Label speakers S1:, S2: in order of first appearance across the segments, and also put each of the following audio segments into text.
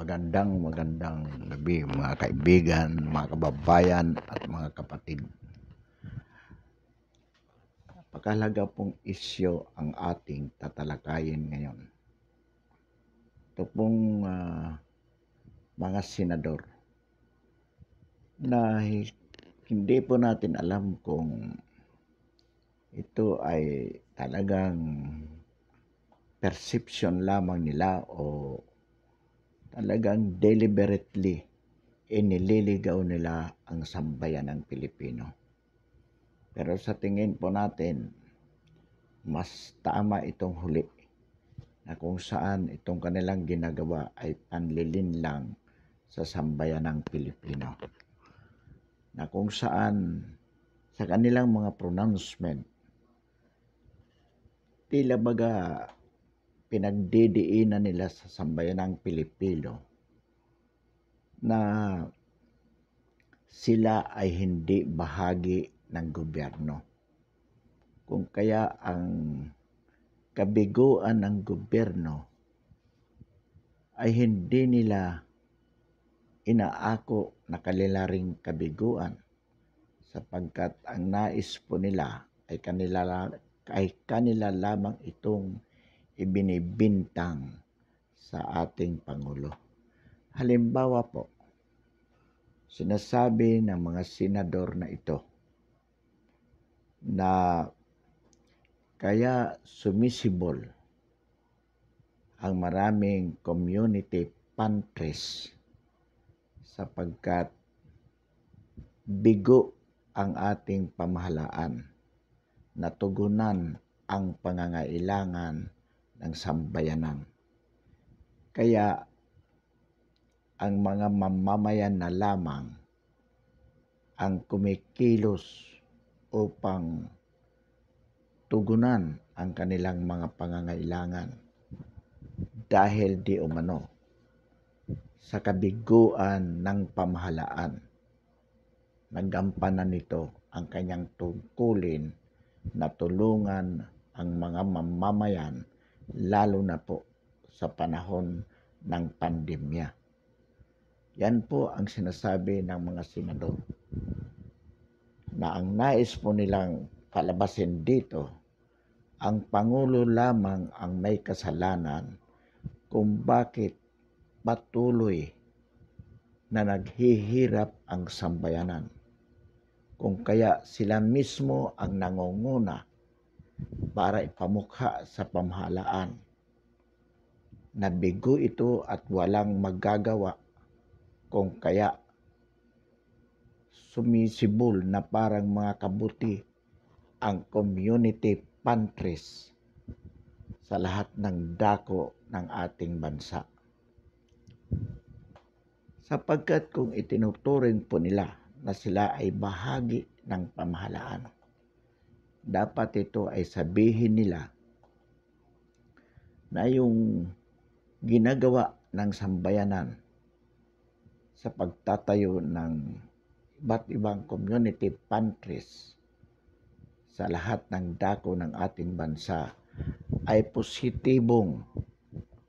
S1: Magandang magandang gabi mga kaibigan, mga kababayan at mga kapatid. Napakahalaga pong isyo ang ating tatalakayin ngayon. Ito pong uh, mga senador na hindi po natin alam kung ito ay talagang perception lamang nila o talagang deliberately inililigaw nila ang sambayan ng Pilipino. Pero sa tingin po natin, mas tama itong huli na kung saan itong kanilang ginagawa ay panlilin lang sa sambayan ng Pilipino. Na kung saan sa kanilang mga pronouncement, tila baga pinagdidiinan nila sa sambayanang Pilipino na sila ay hindi bahagi ng gobyerno. Kung kaya ang kabiguan ng gobyerno ay hindi nila inaako na kanila ring kabiguan sapagkat ang nais po nila ay kanila, ay kanila lamang itong ibinibintang sa ating Pangulo. Halimbawa po, sinasabi ng mga senador na ito na kaya sumisibol ang maraming community pantries sapagkat bigo ang ating pamahalaan natugunan ang pangangailangan ng sambayanan. Kaya ang mga mamamayan na lamang ang kumikilos upang tugunan ang kanilang mga pangangailangan dahil di umano sa kabiguan ng pamahalaan. Nagampanan nito ang kanyang tungkulin na tulungan ang mga mamamayan lalo na po sa panahon ng pandemya. Yan po ang sinasabi ng mga senador na ang nais po nilang palabasin dito, ang Pangulo lamang ang may kasalanan kung bakit patuloy na naghihirap ang sambayanan. Kung kaya sila mismo ang nangunguna para ipamukha sa pamahalaan. Nabigo ito at walang magagawa kung kaya sumisibol na parang mga kabuti ang community pantries sa lahat ng dako ng ating bansa. Sapagkat kung itinuturing po nila na sila ay bahagi ng pamahalaan dapat ito ay sabihin nila na yung ginagawa ng sambayanan sa pagtatayo ng iba't ibang community pantries sa lahat ng dako ng ating bansa ay positibong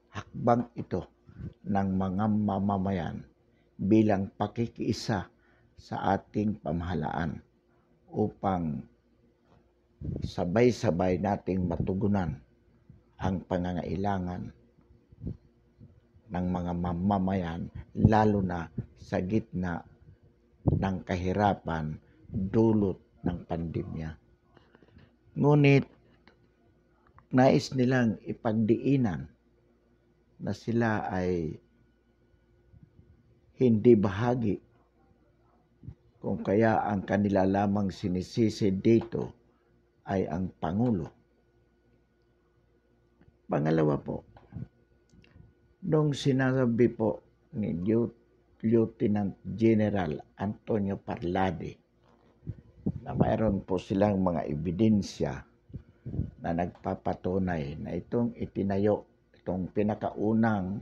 S1: hakbang ito ng mga mamamayan bilang pakikiisa sa ating pamahalaan upang sabay-sabay nating matugunan ang pangangailangan ng mga mamamayan lalo na sa gitna ng kahirapan dulot ng pandemya. Ngunit nais nilang ipagdiinan na sila ay hindi bahagi kung kaya ang kanila lamang sinisisi dito ay ang Pangulo. Pangalawa po, nung sinasabi po ni Lieutenant General Antonio Parlade na mayroon po silang mga ebidensya na nagpapatunay na itong itinayo, itong pinakaunang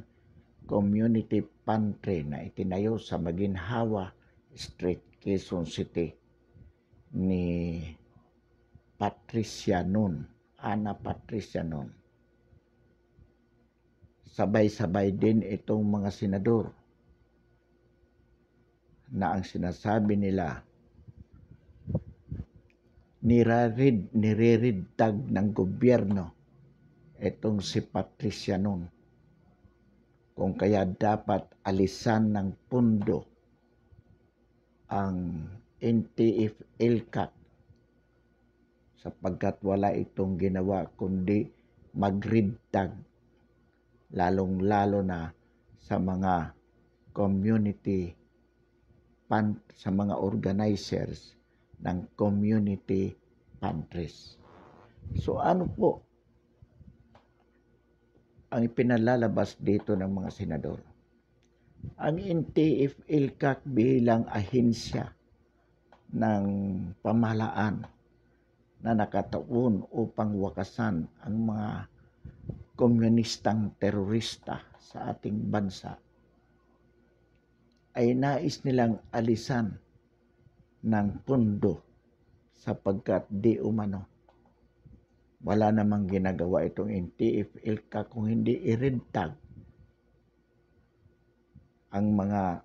S1: community pantry na itinayo sa Maginhawa Street, Quezon City ni Patricia noon. Ana Patricia noon. Sabay-sabay din itong mga senador na ang sinasabi nila nirarid, niriridtag ng gobyerno itong si Patricia noon. Kung kaya dapat alisan ng pundo ang NTF-ELCAC sapagkat wala itong ginawa kundi magribtag lalong-lalo na sa mga community pan, sa mga organizers ng community pantries. So ano po ang ipinalalabas dito ng mga senador? Ang ntf cac bilang ahensya ng pamahalaan na nakataon upang wakasan ang mga komunistang terorista sa ating bansa ay nais nilang alisan ng pundo sapagkat di umano. Wala namang ginagawa itong NTF ILCA kung hindi irintag ang mga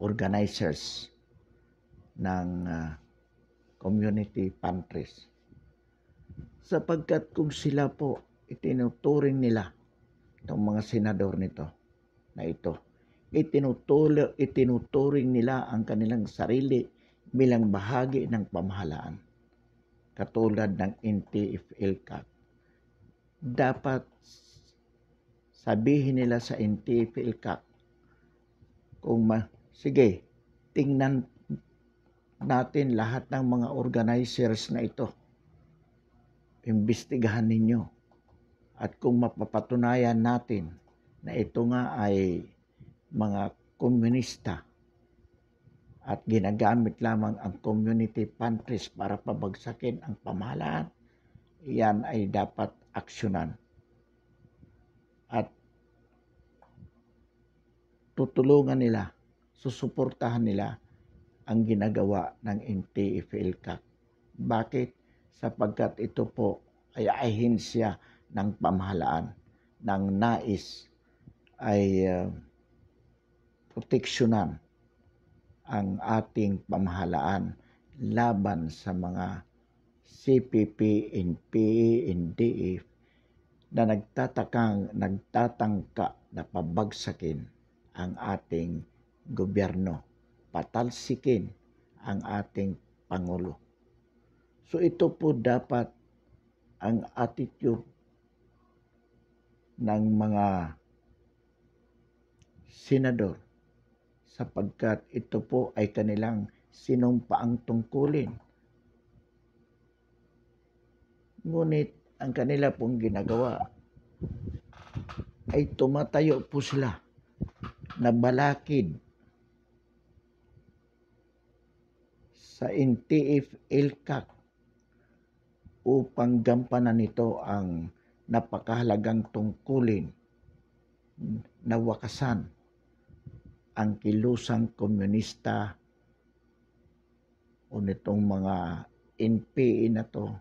S1: organizers ng uh, community pantries. Sapagkat kung sila po itinuturing nila itong mga senador nito na ito, itinutulo, itinuturing nila ang kanilang sarili bilang bahagi ng pamahalaan. Katulad ng NTFL-CAC. Dapat sabihin nila sa NTFL-CAC kung ma- sige, tingnan natin lahat ng mga organizers na ito. Imbestigahan ninyo. At kung mapapatunayan natin na ito nga ay mga komunista at ginagamit lamang ang community pantries para pabagsakin ang pamahalaan, iyan ay dapat aksyonan. At tutulungan nila, susuportahan nila ang ginagawa ng MTFLCAC. Bakit? Sapagkat ito po ay ahensya ng pamahalaan ng nais ay uh, proteksyonan ang ating pamahalaan laban sa mga CPP, NPA, NDF e e na nagtatakang, nagtatangka na pabagsakin ang ating gobyerno patalsikin ang ating Pangulo. So ito po dapat ang attitude ng mga senador sapagkat ito po ay kanilang sinumpaang tungkulin. Ngunit ang kanila pong ginagawa ay tumatayo po sila na balakid sa NTF LCAC upang gampanan nito ang napakahalagang tungkulin na wakasan ang kilusang komunista o nitong mga NPA e na to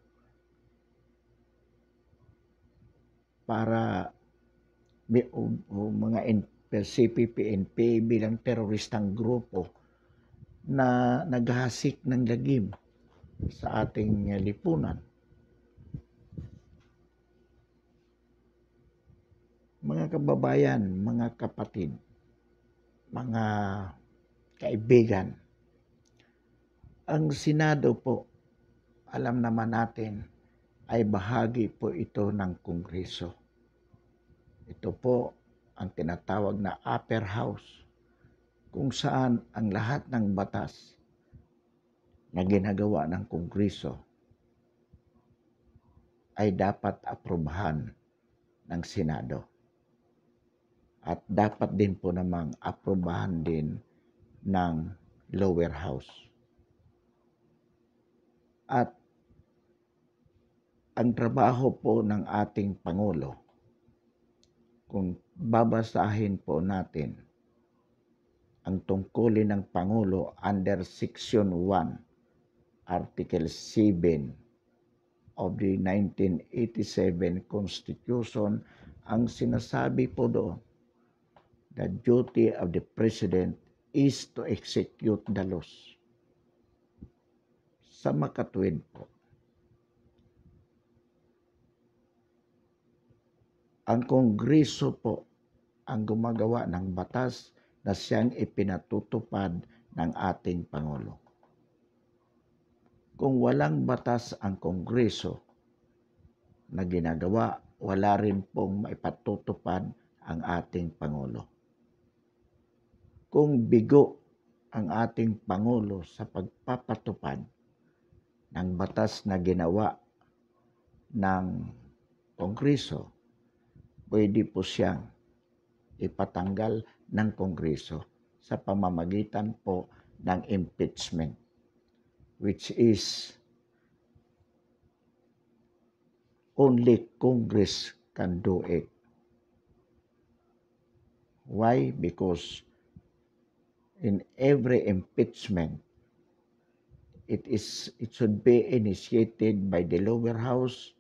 S1: para o, o mga NPA, CPP, NPA e bilang teroristang grupo na naghasik ng lagim sa ating eh, lipunan. Mga kababayan, mga kapatid, mga kaibigan, ang Senado po, alam naman natin, ay bahagi po ito ng Kongreso. Ito po ang tinatawag na upper house kung saan ang lahat ng batas na ginagawa ng Kongreso ay dapat aprobahan ng Senado. At dapat din po namang aprobahan din ng lower house. At ang trabaho po ng ating Pangulo, kung babasahin po natin ang tungkulin ng Pangulo under Section 1, Article 7 of the 1987 Constitution ang sinasabi po doon, the duty of the President is to execute the laws. Sa makatwid po, ang Kongreso po ang gumagawa ng batas na siyang ipinatutupad ng ating Pangulo. Kung walang batas ang Kongreso na ginagawa, wala rin pong maipatutupad ang ating Pangulo. Kung bigo ang ating Pangulo sa pagpapatupad ng batas na ginawa ng Kongreso, pwede po siyang ipatanggal ng Kongreso sa pamamagitan po ng impeachment which is only Congress can do it. Why? Because in every impeachment, it is it should be initiated by the lower house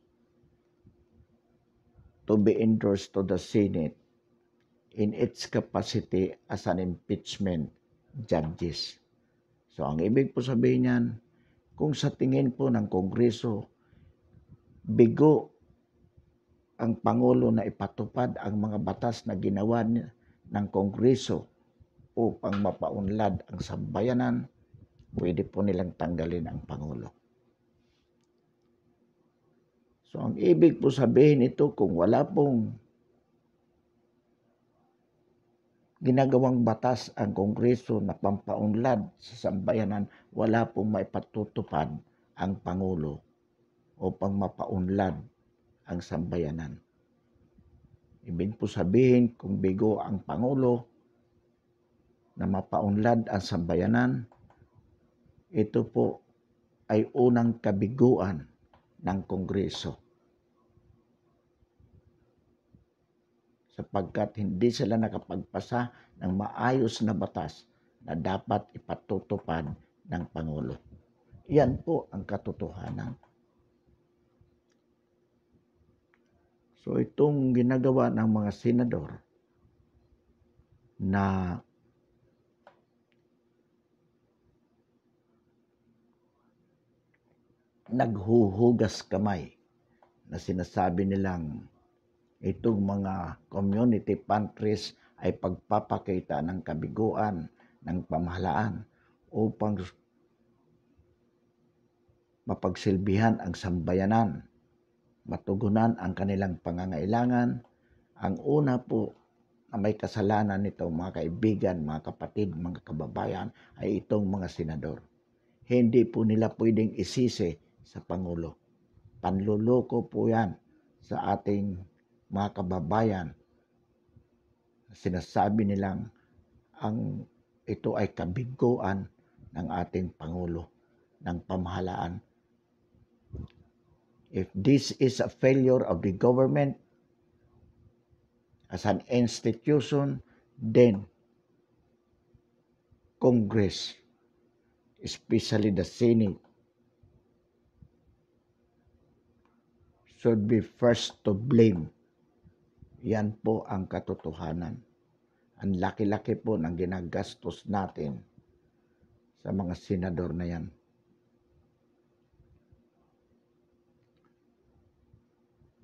S1: to be endorsed to the Senate in its capacity as an impeachment judges. So ang ibig po sabihin niyan, kung sa tingin po ng Kongreso, bigo ang Pangulo na ipatupad ang mga batas na ginawa ng Kongreso upang mapaunlad ang sambayanan, pwede po nilang tanggalin ang Pangulo. So ang ibig po sabihin ito, kung wala pong ginagawang batas ang Kongreso na pampaunlad sa sambayanan, wala pong maipatutupad ang Pangulo upang mapaunlad ang sambayanan. Ibig po sabihin, kung bigo ang Pangulo na mapaunlad ang sambayanan, ito po ay unang kabiguan ng Kongreso. sapagkat hindi sila nakapagpasa ng maayos na batas na dapat ipatutupad ng Pangulo. Iyan po ang katotohanan. So itong ginagawa ng mga senador na naghuhugas kamay na sinasabi nilang Itong mga community pantries ay pagpapakita ng kabiguan ng pamahalaan upang mapagsilbihan ang sambayanan, matugunan ang kanilang pangangailangan. Ang una po na may kasalanan nito mga kaibigan, mga kapatid, mga kababayan ay itong mga senador. Hindi po nila pwedeng isisi sa Pangulo. Panluloko po yan sa ating mga kababayan, sinasabi nilang ang ito ay kabiguan ng ating Pangulo ng pamahalaan. If this is a failure of the government as an institution, then Congress, especially the Senate, should be first to blame. Yan po ang katotohanan. Ang laki-laki po ng ginagastos natin sa mga senador na yan.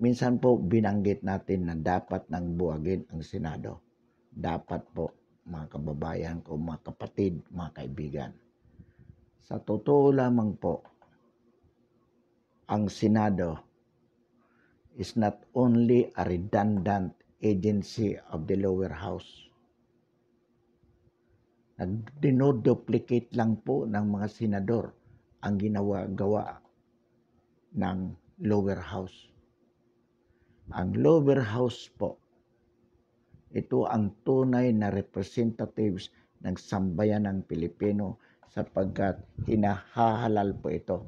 S1: Minsan po binanggit natin na dapat nang buwagin ang Senado. Dapat po mga kababayan ko, mga kapatid, mga kaibigan. Sa totoo lamang po, ang Senado is not only a redundant agency of the lower house. Dinoduplicate lang po ng mga senador ang ginawa gawa ng lower house. Ang lower house po, ito ang tunay na representatives ng sambayan ng Pilipino sapagkat hinahahalal po ito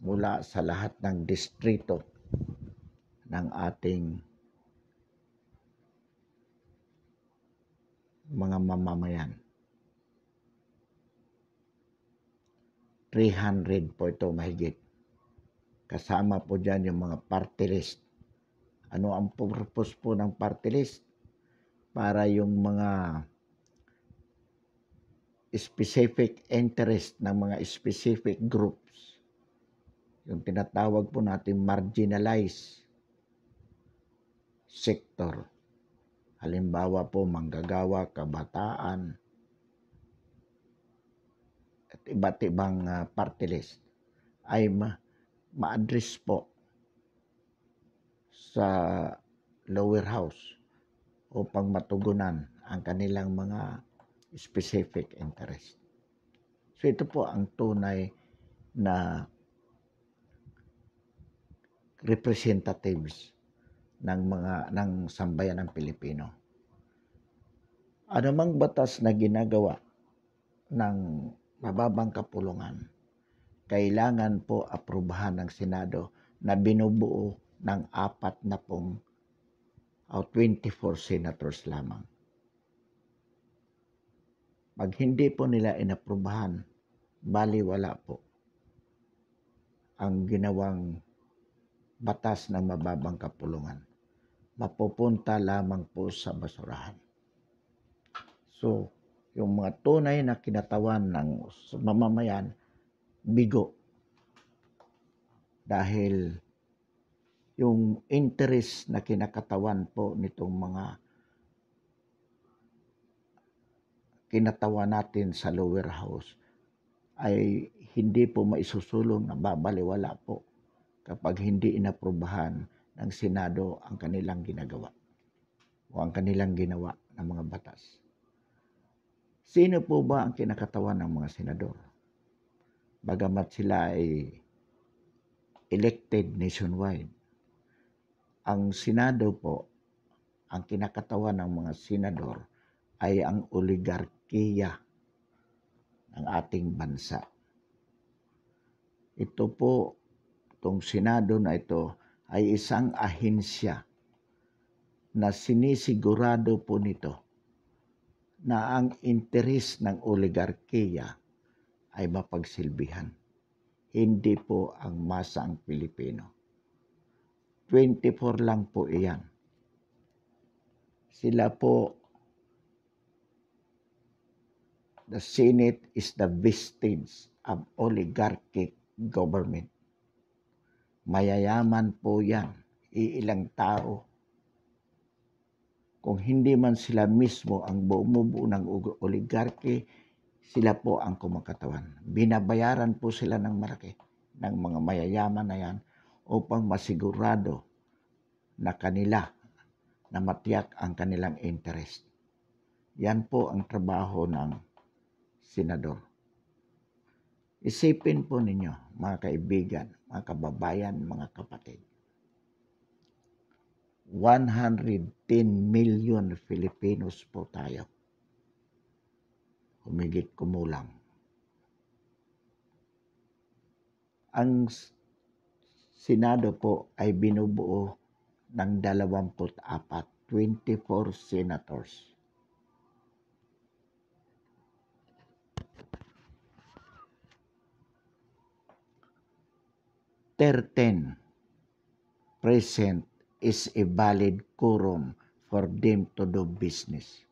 S1: mula sa lahat ng distrito ng ating mga mamamayan. 300 po ito mahigit. Kasama po dyan yung mga party list. Ano ang purpose po ng party list? Para yung mga specific interest ng mga specific groups. Yung tinatawag po natin marginalized sektor. Halimbawa po, manggagawa, kabataan, at iba't ibang uh, party list ay ma- ma-address po sa lower house upang matugunan ang kanilang mga specific interest. So ito po ang tunay na representatives ng mga ng sambayan ng Pilipino. Ano mang batas na ginagawa ng mababang kapulungan, kailangan po aprubahan ng Senado na binubuo ng apat na pong o 24 senators lamang. Pag hindi po nila inaprubahan, baliwala po ang ginawang batas ng mababang kapulungan mapupunta lamang po sa basurahan. So, yung mga tunay na kinatawan ng mamamayan, bigo. Dahil yung interest na kinakatawan po nitong mga kinatawan natin sa lower house ay hindi po maisusulong na babaliwala po kapag hindi inaprubahan ng Senado ang kanilang ginagawa o ang kanilang ginawa ng mga batas. Sino po ba ang kinakatawan ng mga senador? Bagamat sila ay elected nationwide, ang Senado po, ang kinakatawan ng mga senador ay ang oligarkiya ng ating bansa. Ito po, itong Senado na ito, ay isang ahensya na sinisigurado po nito na ang interes ng oligarkiya ay mapagsilbihan. Hindi po ang masang Pilipino. 24 lang po iyan. Sila po, the Senate is the vestige of oligarchic government. Mayayaman po yan, iilang tao. Kung hindi man sila mismo ang bumubuo ng oligarki, sila po ang kumakatawan. Binabayaran po sila ng maraki ng mga mayayaman na yan upang masigurado na kanila na matiyak ang kanilang interest. Yan po ang trabaho ng senador. Isipin po ninyo, mga kaibigan, mga kababayan, mga kapatid. 110 million Filipinos po tayo. Humigit kumulang. Ang Senado po ay binubuo ng 24, 24 senators. 13 present is a valid quorum for them to do business.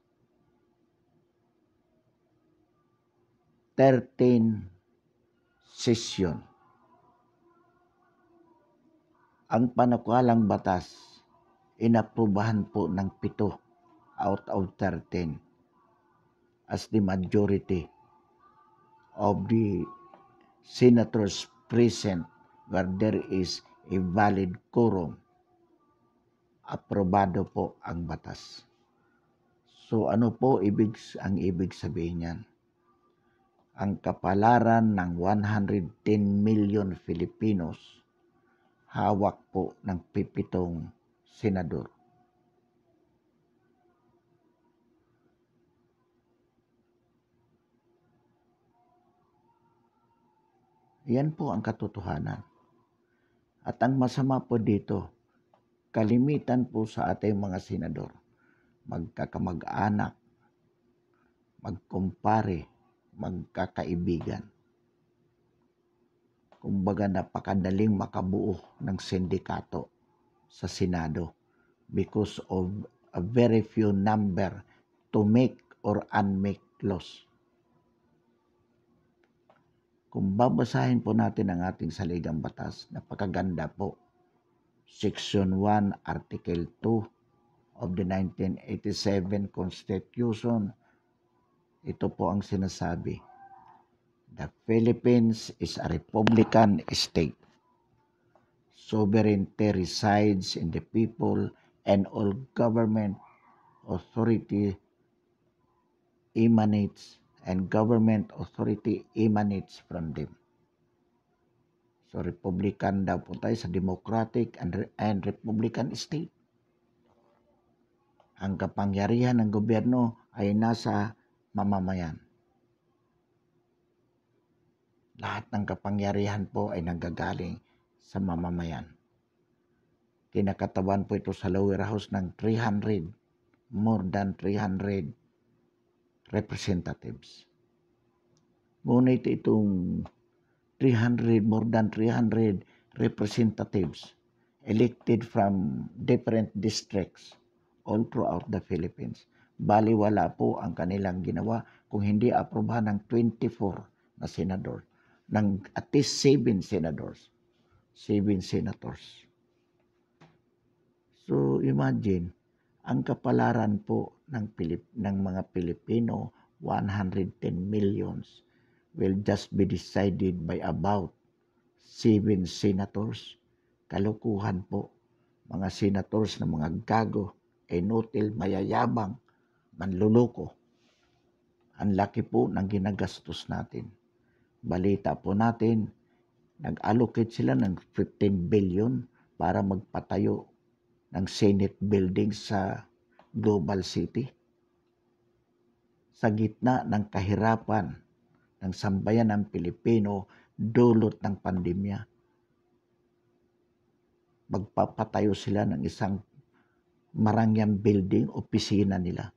S1: 13 session. Ang panukalang batas, inaprubahan po ng pito out of 13 as the majority of the senators present where there is a valid quorum, aprobado po ang batas. So ano po ibig ang ibig sabihin niyan? Ang kapalaran ng 110 million Filipinos hawak po ng pipitong senador. Yan po ang katotohanan. At ang masama po dito, kalimitan po sa ating mga senador, magkakamag-anak, magkumpare, magkakaibigan. Kumbaga napakadaling makabuo ng sindikato sa Senado because of a very few number to make or unmake laws. Kung babasahin po natin ang ating saligang batas, napakaganda po. Section 1, Article 2 of the 1987 Constitution. Ito po ang sinasabi. The Philippines is a Republican state. Sovereignty resides in the people and all government authority emanates and government authority emanates from them. So, Republican daw po tayo sa Democratic and, and Republican state. Ang kapangyarihan ng gobyerno ay nasa mamamayan. Lahat ng kapangyarihan po ay nanggagaling sa mamamayan. Kinakatawan po ito sa lower house ng 300, more than 300 representatives. Ngunit itong 300, more than 300 representatives elected from different districts all throughout the Philippines. Baliwala po ang kanilang ginawa kung hindi aprobahan ng 24 na senador, ng at least 7 senators. 7 senators. So imagine, ang kapalaran po ng, Pilip, ng mga Pilipino, 110 millions, will just be decided by about 7 senators. Kalukuhan po. Mga senators na mga gago, inutil, mayayabang, manluloko. Ang laki po ng ginagastos natin. Balita po natin, nag-allocate sila ng 15 billion para magpatayo ng Senate building sa Global City. Sa gitna ng kahirapan ng sambayan ng Pilipino dulot ng pandemya, magpapatayo sila ng isang marangyang building, opisina nila.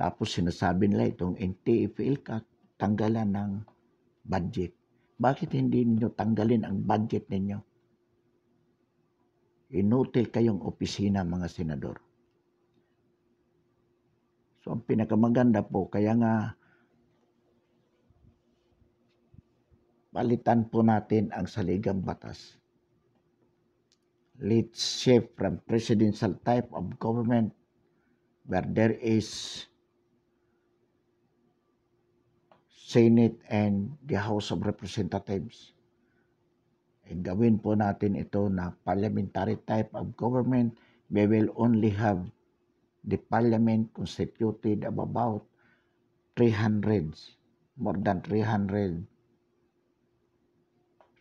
S1: Tapos sinasabi nila itong NTFL tanggalan ng budget. Bakit hindi niyo tanggalin ang budget ninyo? Inutil kayong opisina mga senador. So ang pinakamaganda po, kaya nga palitan po natin ang saligang batas. Let's shift from presidential type of government where there is Senate and the House of Representatives eh, gawin po natin ito na parliamentary type of government. We will only have the parliament constituted of about 300, more than 300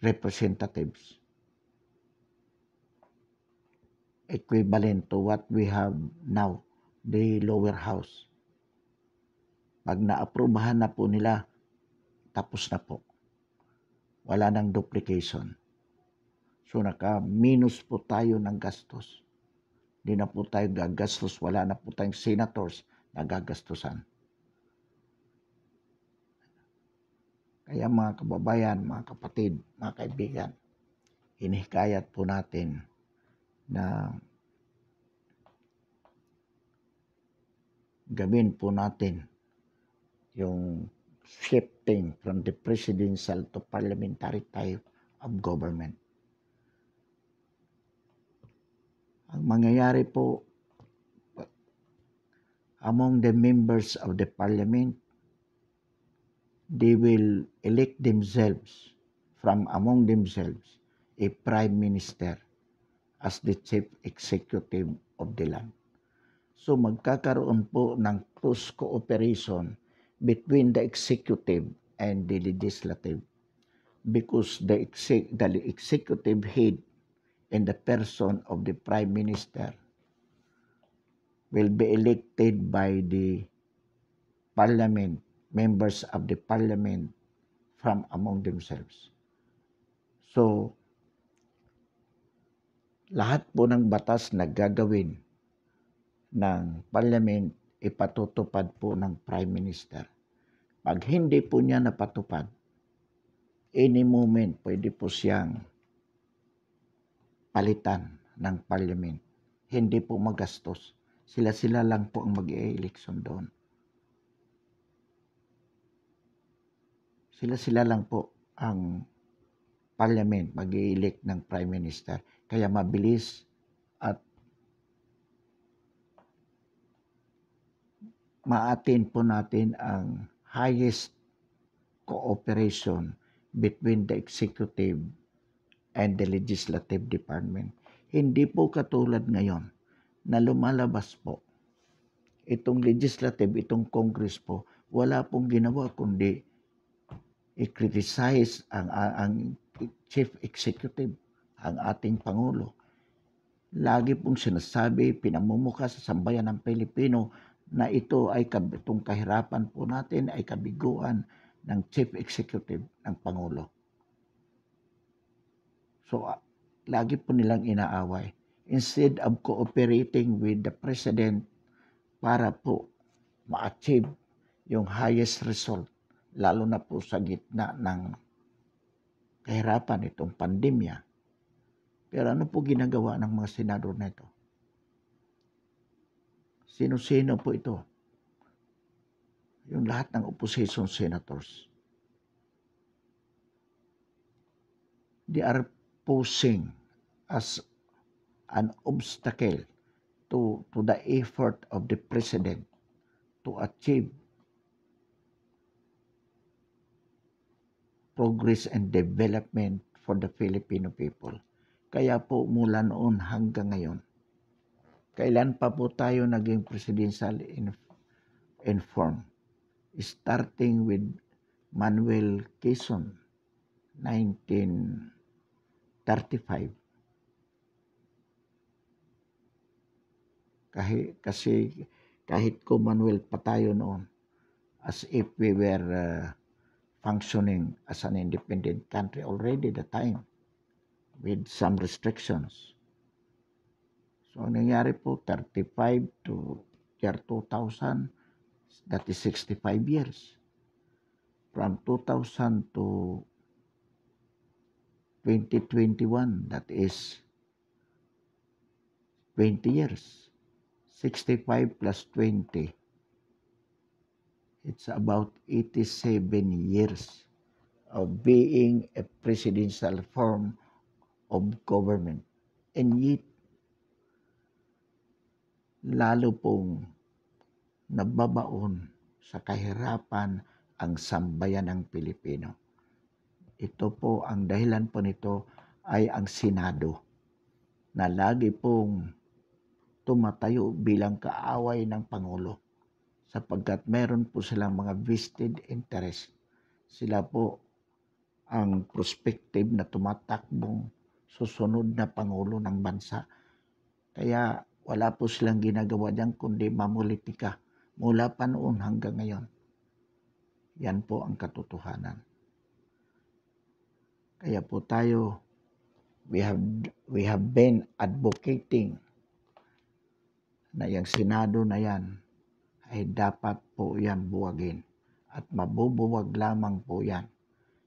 S1: representatives. Equivalent to what we have now, the lower house. Pag naaprubahan na po nila, tapos na po. Wala nang duplication. So naka-minus po tayo ng gastos. Hindi na po tayo gagastos. Wala na po tayong senators na gagastusan. Kaya mga kababayan, mga kapatid, mga kaibigan, inihikayat po natin na gawin po natin yung shifting from the presidential to parliamentary type of government. Ang mangyayari po among the members of the parliament, they will elect themselves from among themselves a prime minister as the chief executive of the land. So magkakaroon po ng close cooperation between the executive and the legislative because the, exec- the executive head in the person of the Prime Minister will be elected by the Parliament, members of the Parliament from among themselves. So, lahat po ng batas na gagawin ng Parliament ipatutupad po ng Prime Minister. Pag hindi po niya napatupad, any moment pwede po siyang palitan ng parliament. Hindi po magastos. Sila-sila lang po ang mag-e-election doon. Sila-sila lang po ang parliament mag elect ng prime minister. Kaya mabilis at maatin po natin ang highest cooperation between the executive and the Legislative Department. Hindi po katulad ngayon na lumalabas po itong legislative, itong Congress po, wala pong ginawa kundi i-criticize ang, ang, ang chief executive, ang ating Pangulo. Lagi pong sinasabi, pinamumuka sa sambayan ng Pilipino na ito ay itong kahirapan po natin ay kabiguan ng chief executive ng Pangulo. So, ah, lagi po nilang inaaway. Instead of cooperating with the president para po ma-achieve yung highest result, lalo na po sa gitna ng kahirapan itong pandemya. Pero ano po ginagawa ng mga senador na ito? Sino-sino po ito? Yung lahat ng opposition senators. They are posing as an obstacle to, to the effort of the president to achieve progress and development for the Filipino people. Kaya po mula noon hanggang ngayon, kailan pa po tayo naging presidential in, in form? Starting with Manuel Quezon, 19... 35. Kahit, kasi kahit ko Manuel pa tayo noon, as if we were uh, functioning as an independent country already the time with some restrictions. So, nangyari po, 35 to year 2000, that is 65 years. From 2000 to 2021, that is 20 years. 65 plus 20. It's about 87 years of being a presidential form of government. And yet, lalo pong nababaon sa kahirapan ang sambayan ng Pilipino. Ito po, ang dahilan po nito ay ang Senado na lagi pong tumatayo bilang kaaway ng Pangulo sapagkat meron po silang mga vested interest. Sila po ang prospective na tumatakbong susunod na Pangulo ng bansa. Kaya wala po silang ginagawa diyan kundi mamulitika mula pa noon hanggang ngayon. Yan po ang katotohanan. Kaya po tayo, we have, we have been advocating na yung Senado na yan ay dapat po yan buwagin at mabubuwag lamang po yan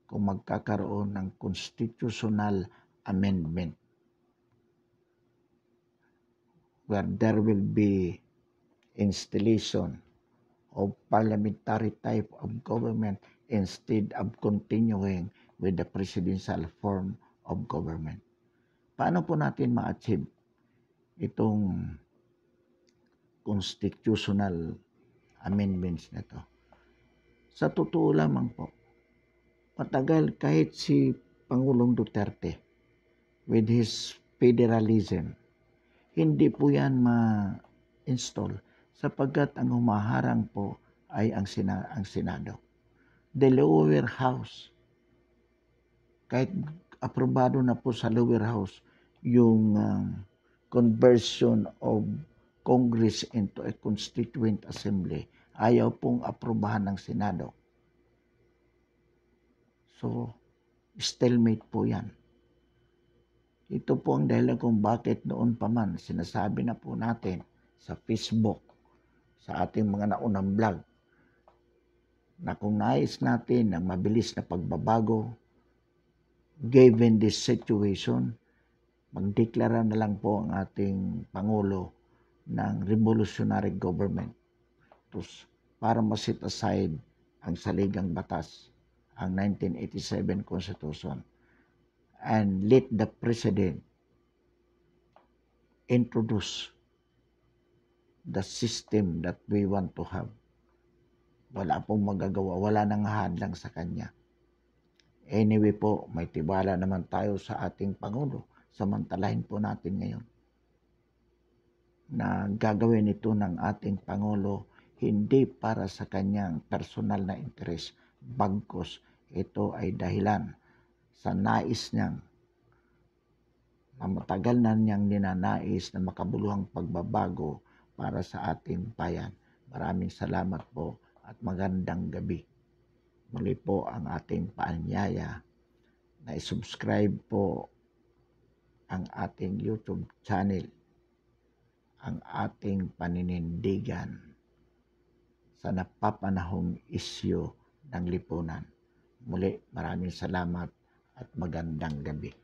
S1: kung magkakaroon ng constitutional amendment where there will be installation of parliamentary type of government instead of continuing with the presidential form of government. Paano po natin ma-achieve itong constitutional amendments nito? Sa totoo lamang po, matagal kahit si Pangulong Duterte with his federalism, hindi po yan ma-install sapagkat ang humaharang po ay ang, sina- ang Senado. The lower house kahit aprobado na po sa lower house yung uh, conversion of Congress into a Constituent Assembly, ayaw pong aprobahan ng Senado. So, stalemate po yan. Ito po ang dahilan kung bakit noon pa man sinasabi na po natin sa Facebook, sa ating mga naunang vlog, na kung nais natin ang mabilis na pagbabago, given this situation, magdeklara na lang po ang ating Pangulo ng revolutionary government Tos, para masit aside ang saligang batas, ang 1987 Constitution, and let the President introduce the system that we want to have. Wala pong magagawa, wala nang hadlang sa kanya Anyway po, may tibala naman tayo sa ating Pangulo. Samantalahin po natin ngayon na gagawin ito ng ating Pangulo hindi para sa kanyang personal na interes, bagkos ito ay dahilan sa nais niyang na matagal na niyang ninanais na makabuluhang pagbabago para sa ating bayan. Maraming salamat po at magandang gabi. Muli po ang ating paanyaya na isubscribe po ang ating YouTube channel, ang ating paninindigan sa napapanahong isyo ng lipunan. Muli maraming salamat at magandang gabi.